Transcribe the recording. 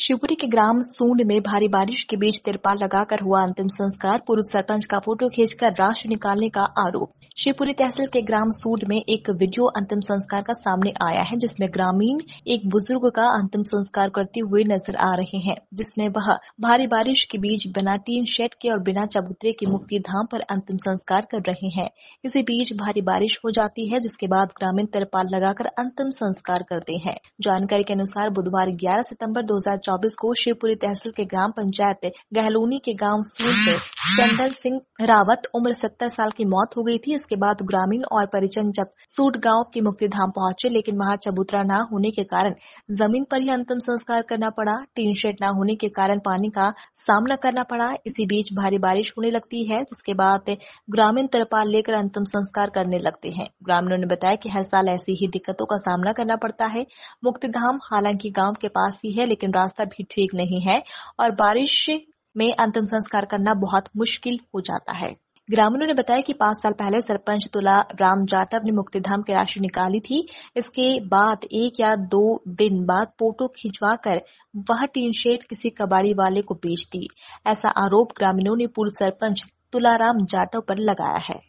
शिवपुरी के ग्राम सूंड में भारी बारिश के बीच तिरपाल लगाकर हुआ अंतिम संस्कार पूर्व सरपंच का फोटो खींचकर राशि निकालने का आरोप शिवपुरी तहसील के ग्राम सूंड में एक वीडियो अंतिम संस्कार का सामने आया है जिसमें ग्रामीण एक बुजुर्ग का अंतिम संस्कार करते हुए नजर आ रहे हैं जिसमें वह भारी बारिश के बीच बिना टीन शेड के और बिना चबूतरे के मुक्ति धाम पर अंतिम संस्कार कर रहे हैं इसी बीच भारी बारिश हो जाती है जिसके बाद ग्रामीण तिरपाल लगाकर अंतिम संस्कार करते हैं जानकारी के अनुसार बुधवार ग्यारह सितम्बर दो 2024 को शिवपुरी तहसील के ग्राम पंचायत गहलोनी के गांव सूर में चंदन सिंह रावत उम्र 70 साल की मौत हो गई थी इसके बाद ग्रामीण और परिजन जब सूट गांव के मुक्तिधाम पहुंचे लेकिन वहां चबूतरा न होने के कारण जमीन पर ही अंतिम संस्कार करना पड़ा टीन शेड न होने के कारण पानी का सामना करना पड़ा इसी बीच भारी बारिश होने लगती है जिसके बाद ग्रामीण तरपाल लेकर अंतिम संस्कार करने लगते हैं ग्रामीणों ने बताया कि हर साल ऐसी ही दिक्कतों का सामना करना पड़ता है मुक्तिधाम हालांकि गांव के पास ही है लेकिन रास्ता रास्ता भी ठीक नहीं है और बारिश में अंतिम संस्कार करना बहुत मुश्किल हो जाता है ग्रामीणों ने बताया कि पांच साल पहले सरपंच तुला राम जाटव ने मुक्तिधाम की राशि निकाली थी इसके बाद एक या दो दिन बाद फोटो खिंचवा कर वह टीन शेड किसी कबाड़ी वाले को बेच दी ऐसा आरोप ग्रामीणों ने पूर्व सरपंच तुलाराम जाटव पर लगाया है